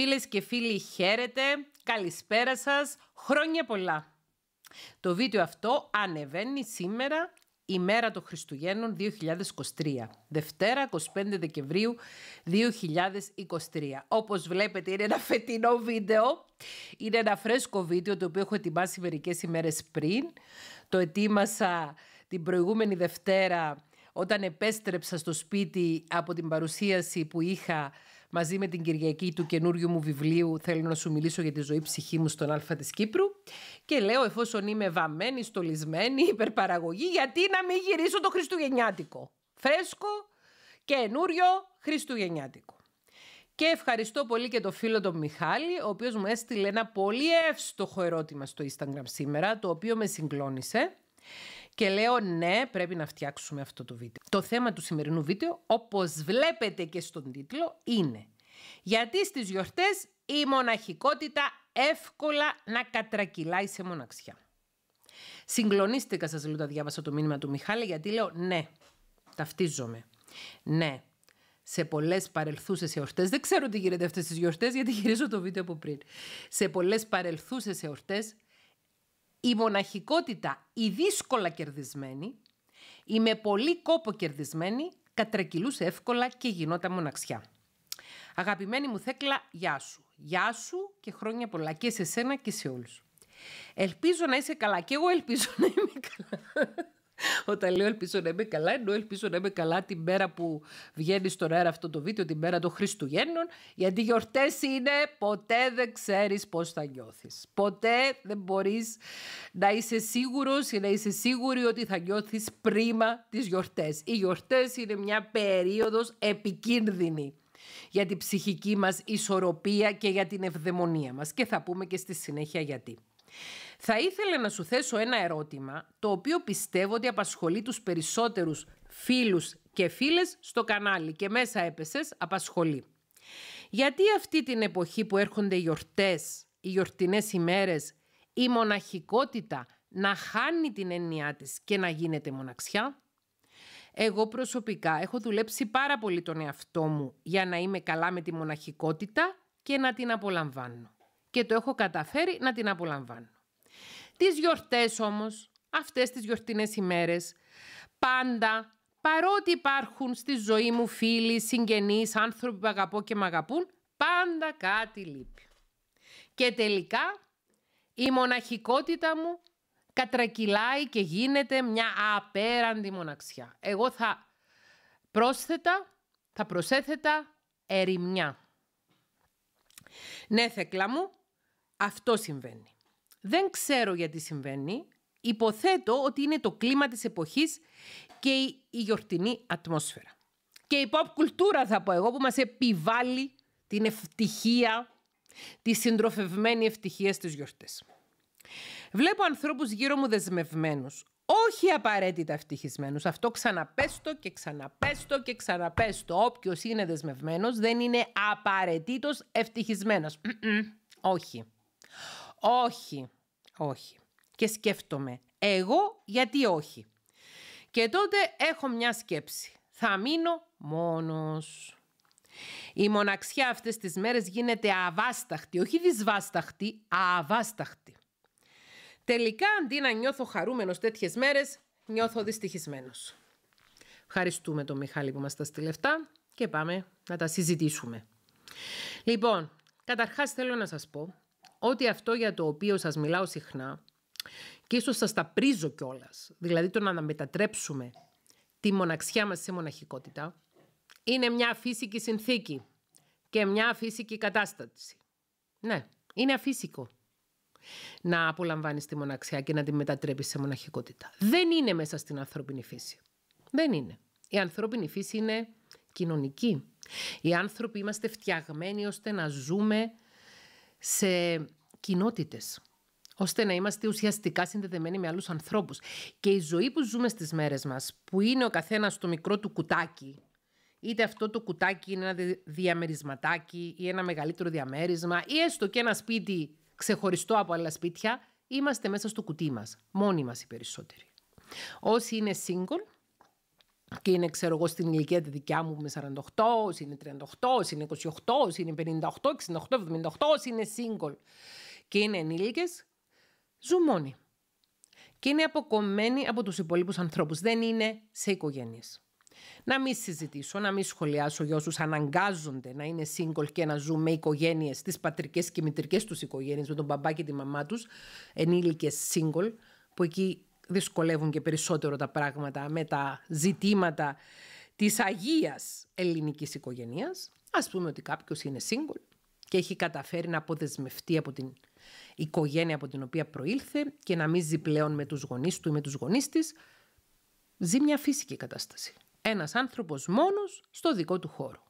Φίλες και φίλοι χαίρετε, καλησπέρα σας, χρόνια πολλά. Το βίντεο αυτό ανεβαίνει σήμερα η μέρα των Χριστουγέννων 2023, Δευτέρα 25 Δεκεμβρίου 2023. Όπως βλέπετε είναι ένα φετινό βίντεο, είναι ένα φρέσκο βίντεο το οποίο έχω ετοιμάσει μερικές ημέρες πριν. Το ετοίμασα την προηγούμενη Δευτέρα όταν επέστρεψα στο σπίτι από την παρουσίαση που είχα μαζί με την Κυριακή του καινούριου μου βιβλίου Θέλω να σου μιλήσω για τη ζωή ψυχή μου στον ΑΛΦΑ της Κύπρου και λέω εφόσον είμαι βαμμένη, στολισμένη, υπερπαραγωγή γιατί να μην γυρίσω το Χριστουγεννιάτικο. Φρέσκο, καινούριο Χριστουγεννιάτικο. Και ευχαριστώ πολύ και το φίλο τον Μιχάλη, ο οποίος μου έστειλε ένα πολύ εύστοχο ερώτημα στο Instagram σήμερα, το οποίο με συγκλώνησε. Και λέω ναι, πρέπει να φτιάξουμε αυτό το βίντεο. Το θέμα του σημερινού βίντεο, όπως βλέπετε και στον τίτλο, είναι γιατί στις γιορτές η μοναχικότητα εύκολα να κατρακυλάει σε μοναξιά. Συγκλονίστηκα σας λέω τα διάβασα το μήνυμα του Μιχάλη γιατί λέω ναι, ταυτίζομαι. Ναι, σε πολλές παρελθούσες εορτές. Δεν ξέρω τι γίνεται αυτές τις γιορτές, γιατί γυρίζω το βίντεο από πριν. Σε πολλές παρελθούσες εορτές, η μοναχικότητα, η δύσκολα κερδισμένη, η με πολύ κόπο κερδισμένη, κατρακυλούσε εύκολα και γινόταν μοναξιά. Αγαπημένη μου Θέκλα, γεια σου. Γεια σου και χρόνια πολλά και σε σένα και σε όλους. Ελπίζω να είσαι καλά και εγώ ελπίζω να είμαι καλά. Όταν λέω ελπίζω να είμαι καλά, εννοώ ελπίζω να είμαι καλά την μέρα που βγαίνει στον αέρα αυτό το βίντεο, την μέρα των Χριστουγέννων, γιατί γιορτές είναι, ποτέ δεν ξέρεις πώς θα νιώθεις. Ποτέ δεν μπορείς να είσαι σίγουρος ή να είσαι σίγουρη ότι θα νιώθεις πρίμα τις γιορτές. Οι γιορτές είναι μια περίοδος επικίνδυνη για την ψυχική μας ισορροπία και για την ευδαιμονία μας. Και θα πούμε και στη συνέχεια γιατί. Θα ήθελα να σου θέσω ένα ερώτημα, το οποίο πιστεύω ότι απασχολεί τους περισσότερους φίλους και φίλες στο κανάλι και μέσα έπεσες απασχολεί. Γιατί αυτή την εποχή που έρχονται οι γιορτές, οι γιορτινές ημέρες, η μοναχικότητα να χάνει την έννοιά της και να γίνεται μοναξιά. Εγώ προσωπικά έχω δουλέψει πάρα πολύ τον εαυτό μου για να είμαι καλά με τη μοναχικότητα και να την απολαμβάνω. Και το έχω καταφέρει να την απολαμβάνω. Τις γιορτές όμως, αυτές τις γιορτινές ημέρες, πάντα, παρότι υπάρχουν στη ζωή μου φίλοι, συγγενείς, άνθρωποι που αγαπώ και με αγαπούν, πάντα κάτι λείπει. Και τελικά η μοναχικότητα μου κατρακυλάει και γίνεται μια απέραντη μοναξιά. Εγώ θα πρόσθετα, θα προσέθετα ερημιά. Ναι, Θεκλά μου, αυτό συμβαίνει. Δεν ξέρω γιατί συμβαίνει. Υποθέτω ότι είναι το κλίμα της εποχής και η, γιορτινή ατμόσφαιρα. Και η pop κουλτούρα θα πω εγώ που μας επιβάλλει την ευτυχία, τη συντροφευμένη ευτυχία στις γιορτές. Βλέπω ανθρώπους γύρω μου δεσμευμένους. Όχι απαραίτητα ευτυχισμένους. Αυτό ξαναπέστο και ξαναπέστο και ξαναπέστο. Όποιος είναι δεσμευμένος δεν είναι απαραίτητος ευτυχισμένος. Όχι. Όχι. Όχι. Και σκέφτομαι. Εγώ γιατί όχι. Και τότε έχω μια σκέψη. Θα μείνω μόνος. Η μοναξιά αυτές τις μέρες γίνεται αβάσταχτη, όχι δυσβάσταχτη, αβάσταχτη. Τελικά, αντί να νιώθω χαρούμενος τέτοιες μέρες, νιώθω δυστυχισμένος. Ευχαριστούμε τον Μιχάλη που μας τα στείλε και πάμε να τα συζητήσουμε. Λοιπόν, καταρχάς θέλω να σας πω ότι αυτό για το οποίο σας μιλάω συχνά και ίσως σας τα πρίζω κιόλας, δηλαδή το να μετατρέψουμε τη μοναξιά μας σε μοναχικότητα, είναι μια φυσική συνθήκη και μια φυσική κατάσταση. Ναι, είναι αφύσικο να απολαμβάνεις τη μοναξιά και να τη μετατρέπεις σε μοναχικότητα. Δεν είναι μέσα στην ανθρώπινη φύση. Δεν είναι. Η ανθρώπινη φύση είναι κοινωνική. Οι άνθρωποι είμαστε φτιαγμένοι ώστε να ζούμε σε κοινότητες ώστε να είμαστε ουσιαστικά συνδεδεμένοι με άλλους ανθρώπους. Και η ζωή που ζούμε στις μέρες μας, που είναι ο καθένας το μικρό του κουτάκι, είτε αυτό το κουτάκι είναι ένα διαμερισματάκι ή ένα μεγαλύτερο διαμέρισμα ή έστω και ένα σπίτι ξεχωριστό από άλλα σπίτια, είμαστε μέσα στο κουτί μας, μόνοι μας οι περισσότεροι. Όσοι είναι single και είναι ξέρω εγώ στην ηλικία τη δικιά μου είμαι 48, είναι 38, είναι 28, είναι 58, 68, 78, όσοι είναι single και είναι ενήλικες, ζουν μόνοι. Και είναι αποκομμένοι από τους υπόλοιπους ανθρώπους. Δεν είναι σε οικογένειες. Να μην συζητήσω, να μην σχολιάσω για όσους αναγκάζονται να είναι single και να ζουν με οικογένειες, τις πατρικές και μητρικές τους οικογένειες, με τον μπαμπά και τη μαμά τους, ενήλικες single, που εκεί δυσκολεύουν και περισσότερο τα πράγματα με τα ζητήματα της αγίας ελληνικής οικογένειας. Ας πούμε ότι κάποιος είναι single και έχει καταφέρει να αποδεσμευτεί από την οικογένεια από την οποία προήλθε και να μην ζει πλέον με τους γονείς του ή με τους γονείς της, ζει μια φύσικη κατάσταση. Ένας άνθρωπος μόνος στο δικό του χώρο.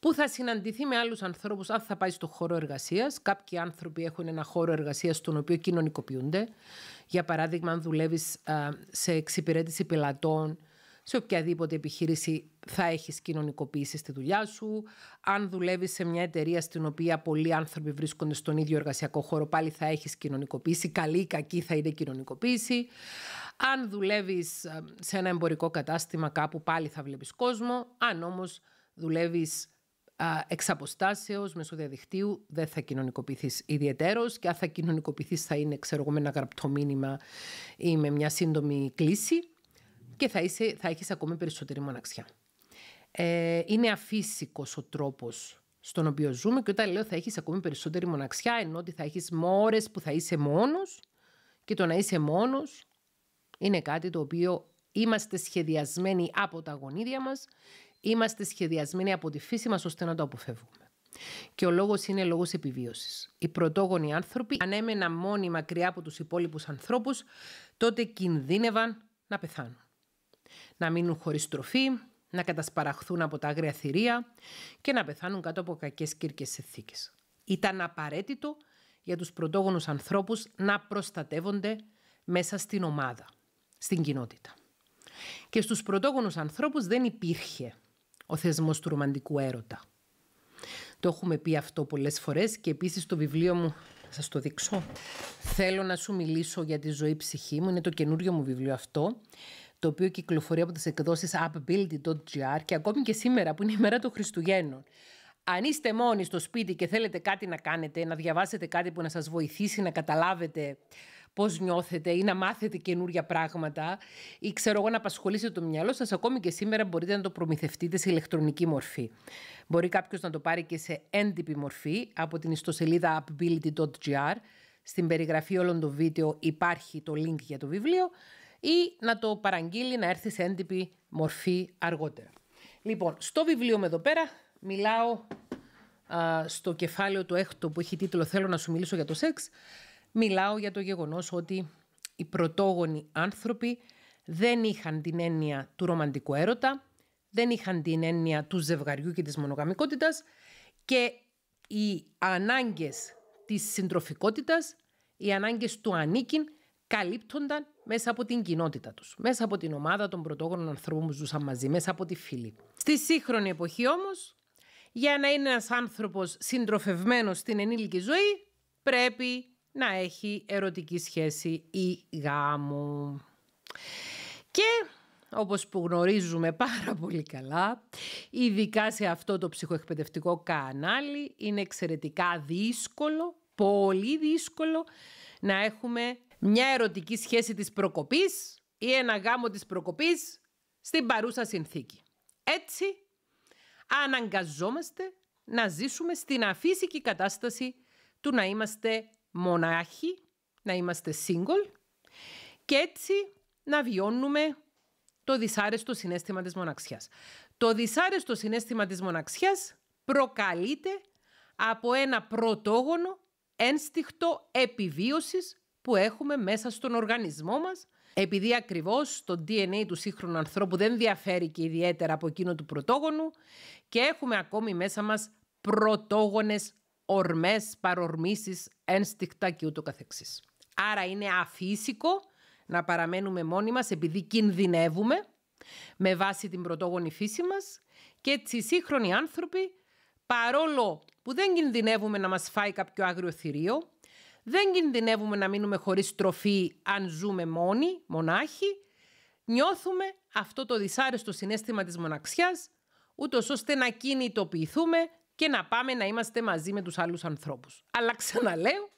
Που θα συναντηθεί με άλλους ανθρώπους αν θα πάει στο χώρο εργασίας. Κάποιοι άνθρωποι έχουν ένα χώρο εργασίας στον οποίο κοινωνικοποιούνται. Για παράδειγμα, αν δουλεύεις σε εξυπηρέτηση πελατών, σε οποιαδήποτε επιχείρηση θα έχεις κοινωνικοποίηση στη δουλειά σου. Αν δουλεύεις σε μια εταιρεία στην οποία πολλοί άνθρωποι βρίσκονται στον ίδιο εργασιακό χώρο, πάλι θα έχεις κοινωνικοποίηση. Καλή ή κακή θα είναι κοινωνικοποίηση. Αν δουλεύεις σε ένα εμπορικό κατάστημα κάπου πάλι θα βλέπεις κόσμο, αν όμως δουλεύεις εξ αποστάσεως μέσω διαδικτύου, δεν θα κοινωνικοποιηθείς ιδιαιτέρως. και αν θα κοινωνικοποιηθείς, θα είναι ξέρω, με ένα γραπτό μήνυμα ή με μια σύντομη κλίση και θα, είσαι, θα έχεις ακόμη περισσότερη μοναξιά. Ε, είναι αφύσικος ο τρόπος στον οποίο ζούμε και όταν λέω θα έχεις ακόμη περισσότερη μοναξιά ενώ ότι θα έχεις μόρες που θα είσαι μόνος και το να είσαι μόνος είναι κάτι το οποίο είμαστε σχεδιασμένοι από τα γονίδια μας, είμαστε σχεδιασμένοι από τη φύση μας ώστε να το αποφεύγουμε. Και ο λόγος είναι λόγος επιβίωσης. Οι πρωτόγονοι άνθρωποι, αν έμεναν μόνοι μακριά από τους υπόλοιπους ανθρώπους τότε κινδύνευαν να πεθάνουν. Να μείνουν χωρίς τροφή, να κατασπαραχθούν από τα άγρια θηρία και να πεθάνουν κάτω από κακές κύρκες συνθήκες. Ήταν απαραίτητο για τους πρωτόγονους ανθρώπους να προστατεύονται μέσα στην ομάδα στην κοινότητα. Και στους πρωτόγονους ανθρώπους δεν υπήρχε ο θεσμός του ρομαντικού έρωτα. Το έχουμε πει αυτό πολλές φορές και επίσης το βιβλίο μου, θα σας το δείξω, θέλω να σου μιλήσω για τη ζωή ψυχή μου, είναι το καινούριο μου βιβλίο αυτό, το οποίο κυκλοφορεί από τις εκδόσεις upbuild.gr και ακόμη και σήμερα που είναι η μέρα των Χριστουγέννων. Αν είστε μόνοι στο σπίτι και θέλετε κάτι να κάνετε, να διαβάσετε κάτι που να σας βοηθήσει να καταλάβετε πώς νιώθετε ή να μάθετε καινούργια πράγματα ή ξέρω εγώ να απασχολήσετε το μυαλό σας. Ακόμη και σήμερα μπορείτε να το προμηθευτείτε σε ηλεκτρονική μορφή. Μπορεί κάποιος να το πάρει και σε έντυπη μορφή από την ιστοσελίδα appability.gr. Στην περιγραφή όλων των βίντεο υπάρχει το link για το βιβλίο ή να το παραγγείλει να έρθει σε έντυπη μορφή αργότερα. Λοιπόν, στο βιβλίο με εδώ πέρα μιλάω στο κεφάλαιο του έκτο που έχει τίτλο «Θέλω να σου μιλήσω για το σεξ». Μιλάω για το γεγονός ότι οι πρωτόγονοι άνθρωποι δεν είχαν την έννοια του ρομαντικού έρωτα, δεν είχαν την έννοια του ζευγαριού και της μονογαμικότητας και οι ανάγκες της συντροφικότητας, οι ανάγκες του ανήκειν καλύπτονταν μέσα από την κοινότητα τους, μέσα από την ομάδα των πρωτόγονων ανθρώπων που ζούσαν μαζί, μέσα από τη φίλη. Στη σύγχρονη εποχή όμως, για να είναι ένας άνθρωπος συντροφευμένος στην ενήλικη ζωή, πρέπει να έχει ερωτική σχέση ή γάμο. Και όπως που γνωρίζουμε πάρα πολύ καλά, ειδικά σε αυτό το ψυχοεκπαιδευτικό κανάλι, είναι εξαιρετικά δύσκολο, πολύ δύσκολο, να έχουμε μια ερωτική σχέση της προκοπής ή ένα γάμο της προκοπής στην παρούσα συνθήκη. Έτσι, αναγκαζόμαστε να ζήσουμε στην αφύσικη κατάσταση του να είμαστε μονάχοι, να είμαστε single και έτσι να βιώνουμε το δυσάρεστο συνέστημα της μοναξιάς. Το δυσάρεστο συνέστημα της μοναξιάς προκαλείται από ένα πρωτόγονο ένστικτο επιβίωσης που έχουμε μέσα στον οργανισμό μας, επειδή ακριβώς το DNA του σύγχρονου ανθρώπου δεν διαφέρει και ιδιαίτερα από εκείνο του πρωτόγονου και έχουμε ακόμη μέσα μας πρωτόγονες ορμές, παρορμήσεις, ένστικτα και ούτω καθεξής. Άρα είναι αφύσικο να παραμένουμε μόνοι μας επειδή κινδυνεύουμε με βάση την πρωτόγονη φύση μας και έτσι οι σύγχρονοι άνθρωποι παρόλο που δεν κινδυνεύουμε να μας φάει κάποιο άγριο θηρίο, δεν κινδυνεύουμε να μείνουμε χωρίς τροφή αν ζούμε μόνοι, μονάχοι, νιώθουμε αυτό το δυσάρεστο συνέστημα της μοναξιάς, ούτως ώστε να κινητοποιηθούμε και να πάμε να είμαστε μαζί με τους άλλους ανθρώπους. Αλλά ξαναλέω,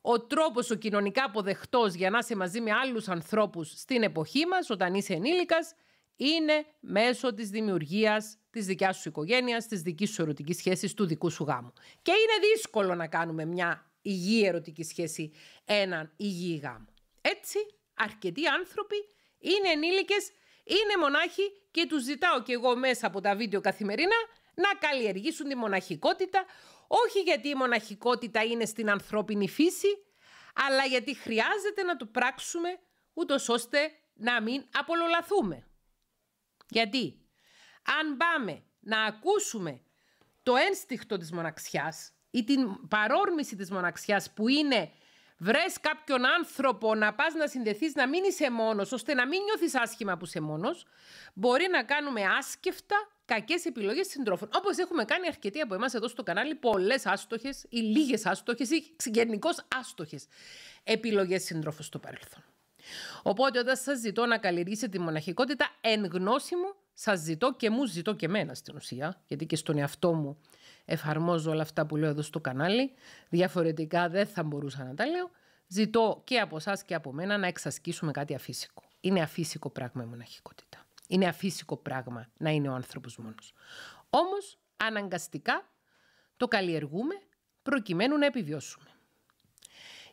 ο τρόπος ο κοινωνικά αποδεχτός... για να είσαι μαζί με άλλους ανθρώπους στην εποχή μας, όταν είσαι ενήλικας, είναι μέσω της δημιουργίας της δικιάς σου οικογένειας, της δικής σου ερωτικής σχέσης, του δικού σου γάμου. Και είναι δύσκολο να κάνουμε μια υγιή ερωτική σχέση, έναν υγιή γάμο. Έτσι, αρκετοί άνθρωποι είναι ενήλικες, είναι μονάχοι και τους ζητάω κι εγώ μέσα από τα βίντεο καθημερινά να καλλιεργήσουν τη μοναχικότητα, όχι γιατί η μοναχικότητα είναι στην ανθρώπινη φύση, αλλά γιατί χρειάζεται να το πράξουμε ούτως ώστε να μην απολολαθούμε. Γιατί αν πάμε να ακούσουμε το ένστικτο της μοναξιάς ή την παρόρμηση της μοναξιάς που είναι βρες κάποιον άνθρωπο να πας να συνδεθείς να μην είσαι μόνος ώστε να μην νιώθεις άσχημα που είσαι μόνος μπορεί να κάνουμε άσκεφτα κακές επιλογές συντρόφων. Όπως έχουμε κάνει αρκετοί από εμάς εδώ στο κανάλι, πολλές άστοχες ή λίγες άστοχες ή γενικώς άστοχες επιλογές συντρόφων στο παρελθόν. Οπότε, όταν σας ζητώ να καλλιεργήσετε τη μοναχικότητα, εν γνώση μου, σας ζητώ και μου ζητώ και εμένα στην ουσία, γιατί και στον εαυτό μου εφαρμόζω όλα αυτά που λέω εδώ στο κανάλι. Διαφορετικά δεν θα μπορούσα να τα λέω. Ζητώ και από εσά και από μένα να εξασκήσουμε κάτι αφύσικο. Είναι αφύσικο πράγμα η μοναχικότητα. Είναι αφύσικο πράγμα να είναι ο άνθρωπος μόνος. Όμως, αναγκαστικά το καλλιεργούμε προκειμένου να επιβιώσουμε.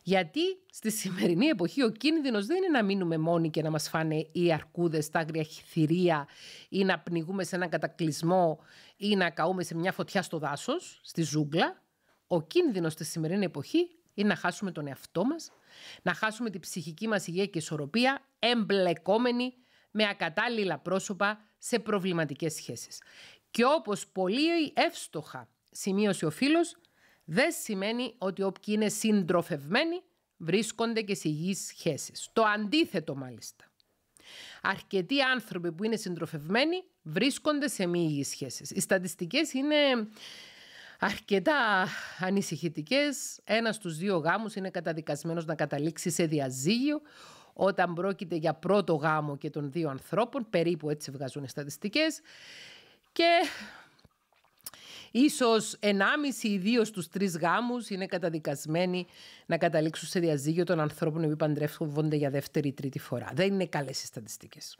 Γιατί στη σημερινή εποχή ο κίνδυνος δεν είναι να μείνουμε μόνοι και να μας φάνε οι αρκούδες, τα άγρια χυθυρία ή να πνιγούμε σε έναν κατακλυσμό ή να καούμε σε μια φωτιά στο δάσος, στη ζούγκλα. Ο κίνδυνος στη σημερινή εποχή είναι να χάσουμε τον εαυτό μας, να χάσουμε την ψυχική μας υγεία και ισορροπία εμπλεκόμενοι με ακατάλληλα πρόσωπα σε προβληματικές σχέσεις. Και όπως πολύ εύστοχα σημείωσε ο φίλος, δεν σημαίνει ότι όποιοι είναι συντροφευμένοι βρίσκονται και σε υγιείς σχέσεις. Το αντίθετο μάλιστα. Αρκετοί άνθρωποι που είναι συντροφευμένοι βρίσκονται σε μη υγιείς σχέσεις. Οι στατιστικές είναι αρκετά ανησυχητικές. Ένας στους δύο γάμους είναι καταδικασμένος να καταλήξει σε διαζύγιο όταν πρόκειται για πρώτο γάμο και των δύο ανθρώπων, περίπου έτσι βγάζουν οι στατιστικές. Και Ίσως ενάμιση, ή 2 στους τρεις γάμους είναι καταδικασμένοι να καταλήξουν σε διαζύγιο των ανθρώπων που παντρεύονται για δεύτερη ή τρίτη φορά. Δεν είναι καλές οι στατιστικές.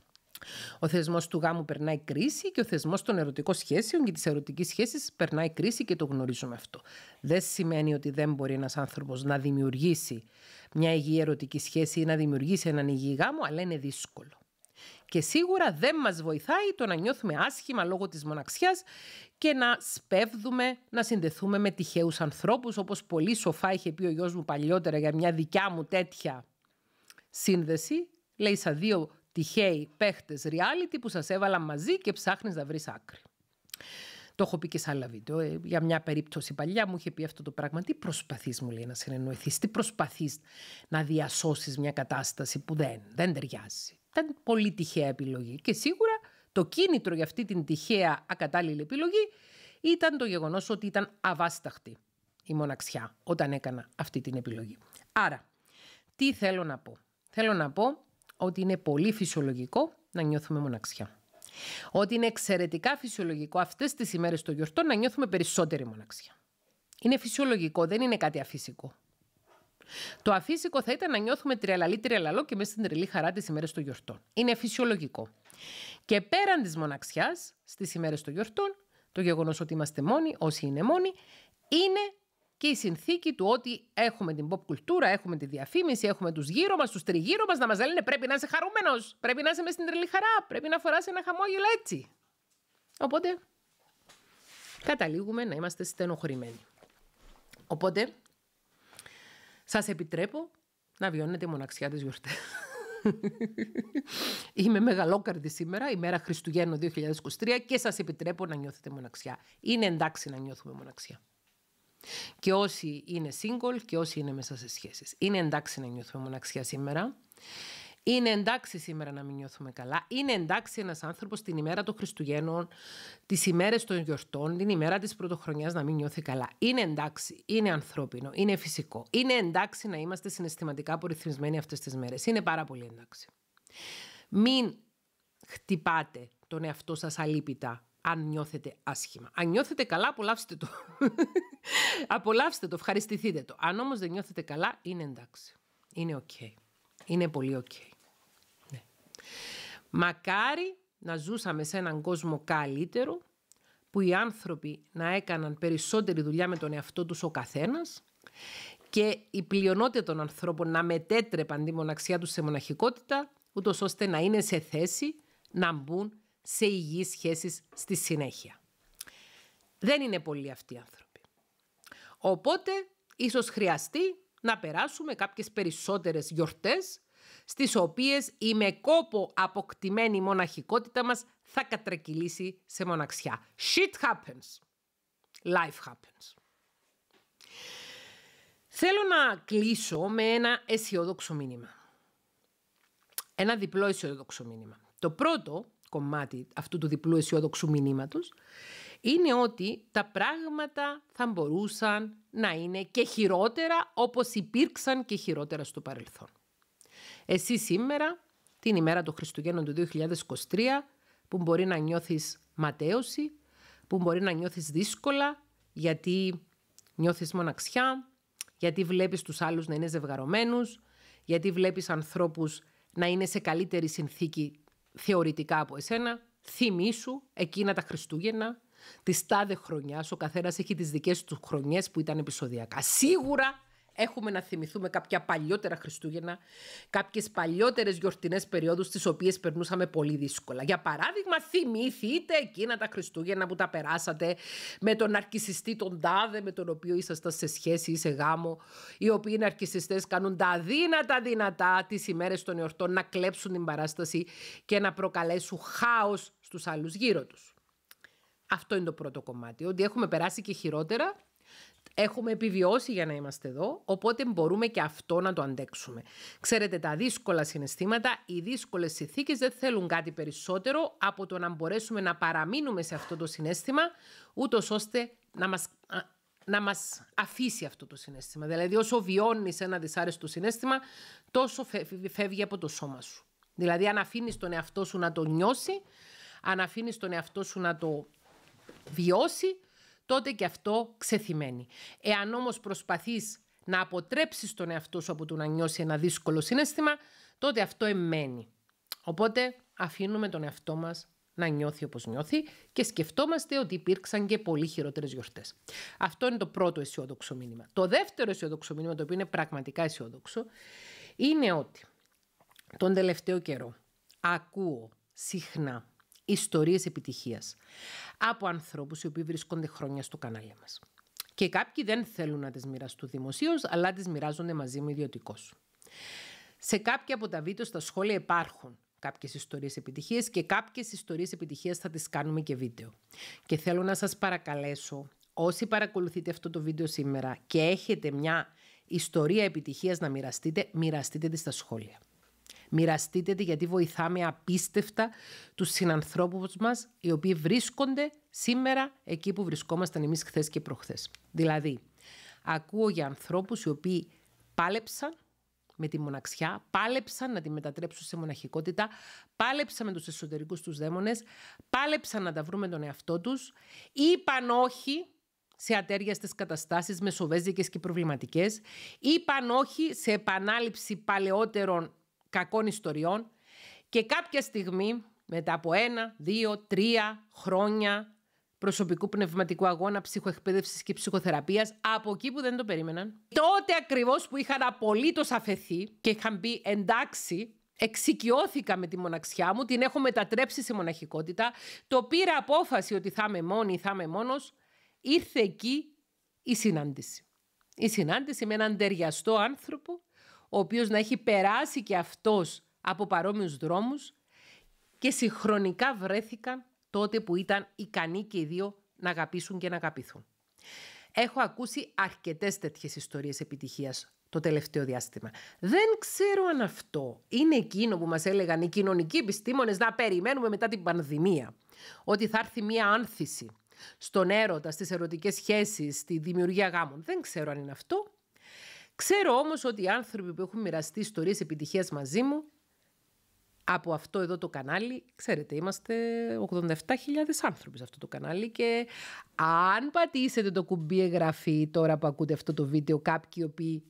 Ο θεσμός του γάμου περνάει κρίση και ο θεσμός των ερωτικών σχέσεων και της ερωτικής σχέσης περνάει κρίση και το γνωρίζουμε αυτό. Δεν σημαίνει ότι δεν μπορεί ένας άνθρωπος να δημιουργήσει μια υγιή ερωτική σχέση ή να δημιουργήσει έναν υγιή γάμο, αλλά είναι δύσκολο. Και σίγουρα δεν μας βοηθάει το να νιώθουμε άσχημα λόγω της μοναξιάς και να σπέβδουμε να συνδεθούμε με τυχαίους ανθρώπους όπως πολύ σοφά είχε πει ο γιος μου παλιότερα για μια δικιά μου τέτοια σύνδεση. Λέει σαν δύο τυχαίοι παίχτες reality που σας έβαλα μαζί και ψάχνεις να βρεις άκρη. Το έχω πει και σε άλλα βίντεο. Ε, για μια περίπτωση παλιά μου είχε πει αυτό το πράγμα. Τι προσπαθείς, μου λέει, να συνεννοηθείς, τι προσπαθείς να διασώσεις μια κατάσταση που δεν, δεν ταιριάζει. Ήταν πολύ τυχαία επιλογή. Και σίγουρα το κίνητρο για αυτή την τυχαία ακατάλληλη επιλογή ήταν το γεγονός ότι ήταν αβάσταχτη η μοναξιά όταν έκανα αυτή την επιλογή. Άρα, τι θέλω να πω. Θέλω να πω ότι είναι πολύ φυσιολογικό να νιώθουμε μοναξιά. Ότι είναι εξαιρετικά φυσιολογικό αυτές τις ημέρες των γιορτών να νιώθουμε περισσότερη μοναξιά. Είναι φυσιολογικό, δεν είναι κάτι αφύσικο. Το αφύσικο θα ήταν να νιώθουμε τριαλαλή τριαλαλό και μέσα στην τρελή χαρά τις ημέρες των γιορτών. Είναι φυσιολογικό. Και πέραν της μοναξιάς, στις ημέρες των γιορτών, το γεγονός ότι είμαστε μόνοι, όσοι είναι μόνοι, είναι και η συνθήκη του ότι έχουμε την pop κουλτούρα, έχουμε τη διαφήμιση, έχουμε τους γύρω μας, τους τριγύρω μας να μας λένε πρέπει να είσαι χαρούμενος, πρέπει να είσαι μες στην τρελή χαρά, πρέπει να φοράς ένα χαμόγελο έτσι. Οπότε καταλήγουμε να είμαστε στενοχωρημένοι. Οπότε σας επιτρέπω να βιώνετε μοναξιά τις γιορτές. Είμαι μεγαλόκαρδη σήμερα, η μέρα Χριστουγέννου 2023 και σας επιτρέπω να νιώθετε μοναξιά. Είναι εντάξει να νιώθουμε μοναξιά. Και όσοι είναι single και όσοι είναι μέσα σε σχέσεις. Είναι εντάξει να νιώθουμε μοναξιά σήμερα. Είναι εντάξει σήμερα να μην νιώθουμε καλά. Είναι εντάξει ένας άνθρωπος την ημέρα των Χριστουγέννων, τις ημέρες των γιορτών, την ημέρα της πρωτοχρονιάς να μην νιώθει καλά. Είναι εντάξει, είναι ανθρώπινο, είναι φυσικό. Είναι εντάξει να είμαστε συναισθηματικά απορριθμισμένοι αυτές τις μέρες. Είναι πάρα πολύ εντάξει. Μην χτυπάτε τον εαυτό σας αλήπητα αν νιώθετε άσχημα. Αν νιώθετε καλά, απολαύστε το. απολαύστε το, ευχαριστηθείτε το. Αν όμως δεν νιώθετε καλά, είναι εντάξει. Είναι οκ. Είναι πολύ οκ. Ναι. Μακάρι να ζούσαμε σε έναν κόσμο καλύτερο, που οι άνθρωποι να έκαναν περισσότερη δουλειά με τον εαυτό τους ο καθένας και η πλειονότητα των ανθρώπων να μετέτρεπαν τη μοναξιά τους σε μοναχικότητα, ούτως ώστε να είναι σε θέση να μπουν σε υγιείς σχέσεις στη συνέχεια. Δεν είναι πολλοί αυτοί οι άνθρωποι. Οπότε, ίσως χρειαστεί να περάσουμε κάποιες περισσότερες γιορτές στις οποίες η με κόπο αποκτημένη μοναχικότητα μας θα κατρακυλήσει σε μοναξιά. Shit happens. Life happens. Θέλω να κλείσω με ένα αισιόδοξο μήνυμα. Ένα διπλό αισιόδοξο μήνυμα. Το πρώτο κομμάτι αυτού του διπλού αισιόδοξου μηνύματος, είναι ότι τα πράγματα θα μπορούσαν να είναι και χειρότερα όπως υπήρξαν και χειρότερα στο παρελθόν. Εσύ σήμερα, την ημέρα των Χριστουγέννων του 2023, που μπορεί να νιώθεις ματέωση, που μπορεί να νιώθεις δύσκολα, γιατί νιώθεις μοναξιά, γιατί βλέπεις τους άλλους να είναι ζευγαρωμένους, γιατί βλέπεις ανθρώπους να είναι σε καλύτερη συνθήκη θεωρητικά από εσένα, θυμήσου εκείνα τα Χριστούγεννα, της τάδε χρονιάς. Ο καθένας έχει τις δικές του χρονιές που ήταν επεισοδιακά. Σίγουρα Έχουμε να θυμηθούμε κάποια παλιότερα Χριστούγεννα, κάποιες παλιότερες γιορτινές περιόδους, τις οποίες περνούσαμε πολύ δύσκολα. Για παράδειγμα, θυμηθείτε εκείνα τα Χριστούγεννα που τα περάσατε με τον αρκισιστή τον τάδε, με τον οποίο ήσασταν σε σχέση ή σε γάμο. Οι οποίοι είναι αρκισιστέ κάνουν τα δύνατα δυνατά τις ημέρες των εορτών να κλέψουν την παράσταση και να προκαλέσουν χάος στους άλλους γύρω τους. Αυτό είναι το πρώτο κομμάτι, ότι έχουμε περάσει και χειρότερα Έχουμε επιβιώσει για να είμαστε εδώ, οπότε μπορούμε και αυτό να το αντέξουμε. Ξέρετε, τα δύσκολα συναισθήματα, οι δύσκολες συνθήκες δεν θέλουν κάτι περισσότερο από το να μπορέσουμε να παραμείνουμε σε αυτό το συνέστημα, ούτως ώστε να μας να μας αφήσει αυτό το συνέστημα. Δηλαδή όσο βιώνεις ένα δυσάρεστο συνέστημα, τόσο φεύγει από το σώμα σου. Δηλαδή αν αφήνεις τον εαυτό σου να το νιώσει, αν αφήνεις τον εαυτό σου να το βιώσει, τότε και αυτό ξεθυμένει. Εάν όμως προσπαθείς να αποτρέψεις τον εαυτό σου από το να νιώσει ένα δύσκολο συνέστημα, τότε αυτό εμένει. Οπότε αφήνουμε τον εαυτό μας να νιώθει όπως νιώθει και σκεφτόμαστε ότι υπήρξαν και πολύ χειρότερες γιορτές. Αυτό είναι το πρώτο αισιόδοξο μήνυμα. Το δεύτερο αισιόδοξο μήνυμα, το οποίο είναι πραγματικά αισιόδοξο, είναι ότι τον τελευταίο καιρό ακούω συχνά ιστορίες επιτυχίας από ανθρώπους οι οποίοι βρίσκονται χρόνια στο κανάλι μας. Και κάποιοι δεν θέλουν να τις μοιραστούν δημοσίως, αλλά τις μοιράζονται μαζί μου ιδιωτικώ. Σε κάποια από τα βίντεο στα σχόλια υπάρχουν κάποιες ιστορίες επιτυχίες και κάποιες ιστορίες επιτυχίας θα τις κάνουμε και βίντεο. Και θέλω να σας παρακαλέσω, όσοι παρακολουθείτε αυτό το βίντεο σήμερα και έχετε μια ιστορία επιτυχίας να μοιραστείτε, μοιραστείτε τη στα σχόλια. Μοιραστείτε τη γιατί βοηθάμε απίστευτα τους συνανθρώπους μας οι οποίοι βρίσκονται σήμερα εκεί που βρισκόμασταν εμείς χθες και προχθές. Δηλαδή, ακούω για ανθρώπους οι οποίοι πάλεψαν με τη μοναξιά, πάλεψαν να τη μετατρέψουν σε μοναχικότητα, πάλεψαν με τους εσωτερικούς τους δαίμονες, πάλεψαν να τα βρούμε τον εαυτό τους, είπαν όχι σε ατέριαστες καταστάσεις μεσοβέζικες και προβληματικές, είπαν όχι σε επανάληψη παλαιότερων κακών ιστοριών και κάποια στιγμή μετά από ένα, δύο, τρία χρόνια προσωπικού πνευματικού αγώνα ψυχοεκπαίδευσης και ψυχοθεραπείας από εκεί που δεν το περίμεναν. Τότε ακριβώς που είχαν απολύτως αφαιθεί και είχαν πει εντάξει εξοικειώθηκα με τη μοναξιά μου, την έχω μετατρέψει σε μοναχικότητα, το πήρα απόφαση ότι θα είμαι μόνη, θα είμαι μόνος, ήρθε εκεί η συνάντηση. Η συνάντηση με έναν ταιριαστό άνθρωπο ο οποίος να έχει περάσει και αυτός από παρόμοιους δρόμους και συγχρονικά βρέθηκαν τότε που ήταν ικανοί και οι δύο να αγαπήσουν και να αγαπηθούν. Έχω ακούσει αρκετές τέτοιες ιστορίες επιτυχίας το τελευταίο διάστημα. Δεν ξέρω αν αυτό είναι εκείνο που μας έλεγαν οι κοινωνικοί επιστήμονες να περιμένουμε μετά την πανδημία. Ότι θα έρθει μία άνθηση στον έρωτα, στις ερωτικές σχέσεις, στη δημιουργία γάμων. Δεν ξέρω αν είναι αυτό. Ξέρω όμως ότι οι άνθρωποι που έχουν μοιραστεί ιστορίες επιτυχίας μαζί μου, από αυτό εδώ το κανάλι, ξέρετε, είμαστε 87.000 άνθρωποι σε αυτό το κανάλι και αν πατήσετε το κουμπί εγγραφή τώρα που ακούτε αυτό το βίντεο, κάποιοι οποίοι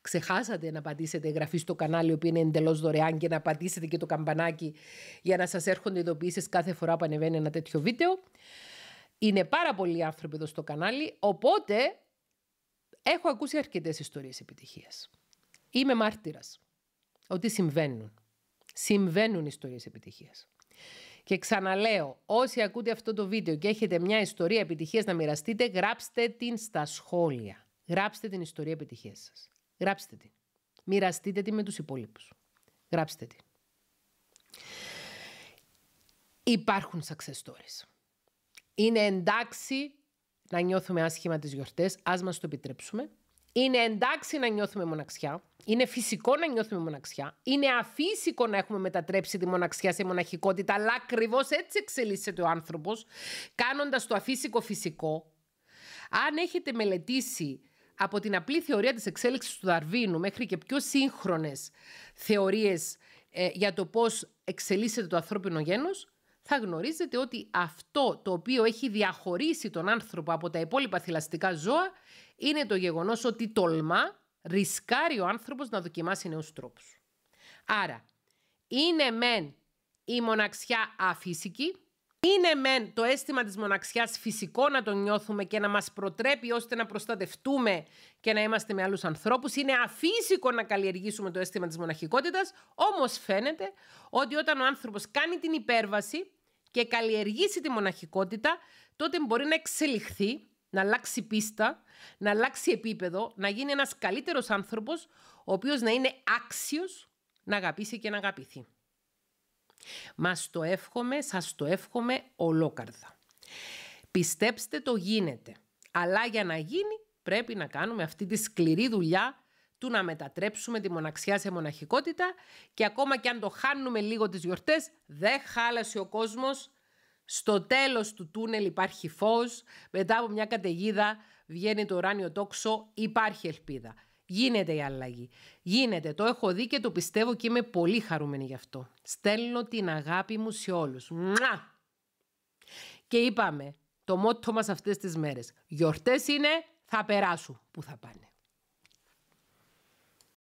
ξεχάσατε να πατήσετε εγγραφή στο κανάλι, οποίο είναι εντελώς δωρεάν, και να πατήσετε και το καμπανάκι για να σας έρχονται ειδοποιήσεις κάθε φορά που ανεβαίνει ένα τέτοιο βίντεο. Είναι πάρα πολλοί άνθρωποι εδώ στο κανάλι, οπότε Έχω ακούσει αρκετές ιστορίες επιτυχίας. Είμαι μάρτυρας ότι συμβαίνουν. Συμβαίνουν ιστορίες επιτυχίας. Και ξαναλέω, όσοι ακούτε αυτό το βίντεο και έχετε μια ιστορία επιτυχίας να μοιραστείτε, γράψτε την στα σχόλια. Γράψτε την ιστορία επιτυχίας σας. Γράψτε την. Μοιραστείτε την με τους υπόλοιπους. Γράψτε την. Υπάρχουν success stories. Είναι εντάξει να νιώθουμε άσχημα τις γιορτές, ας μας το επιτρέψουμε. Είναι εντάξει να νιώθουμε μοναξιά. Είναι φυσικό να νιώθουμε μοναξιά. Είναι αφύσικο να έχουμε μετατρέψει τη μοναξιά σε μοναχικότητα, αλλά ακριβώς έτσι εξελίσσεται ο άνθρωπος, κάνοντας το αφύσικο φυσικό. Αν έχετε μελετήσει από την απλή θεωρία της εξέλιξης του Δαρβίνου μέχρι και πιο σύγχρονες θεωρίες ε, για το πώς εξελίσσεται το ανθρώπινο γένος, θα γνωρίζετε ότι αυτό το οποίο έχει διαχωρίσει τον άνθρωπο από τα υπόλοιπα θηλαστικά ζώα είναι το γεγονός ότι τολμά, ρισκάρει ο άνθρωπος να δοκιμάσει νέους τρόπους. Άρα, είναι μεν η μοναξιά αφύσικη, είναι μεν το αίσθημα της μοναξιάς φυσικό να το νιώθουμε και να μας προτρέπει ώστε να προστατευτούμε και να είμαστε με άλλους ανθρώπους. Είναι αφύσικο να καλλιεργήσουμε το αίσθημα της μοναχικότητας, όμως φαίνεται ότι όταν ο άνθρωπος κάνει την υπέρβαση και καλλιεργήσει τη μοναχικότητα, τότε μπορεί να εξελιχθεί, να αλλάξει πίστα, να αλλάξει επίπεδο, να γίνει ένας καλύτερος άνθρωπος, ο οποίος να είναι άξιος να αγαπήσει και να αγαπηθεί. Μας το εύχομαι, σας το εύχομαι ολόκαρδα. Πιστέψτε το γίνεται, αλλά για να γίνει πρέπει να κάνουμε αυτή τη σκληρή δουλειά του να μετατρέψουμε τη μοναξιά σε μοναχικότητα και ακόμα και αν το χάνουμε λίγο τις γιορτές, δεν χάλασε ο κόσμος. Στο τέλος του τούνελ υπάρχει φως, μετά από μια καταιγίδα βγαίνει το ουράνιο τόξο, υπάρχει ελπίδα. Γίνεται η αλλαγή. Γίνεται. Το έχω δει και το πιστεύω και είμαι πολύ χαρούμενη γι' αυτό. Στέλνω την αγάπη μου σε όλους. Μουά! Και είπαμε, το μότο μας αυτές τις μέρες. Γιορτές είναι, θα περάσουν. Πού θα πάνε.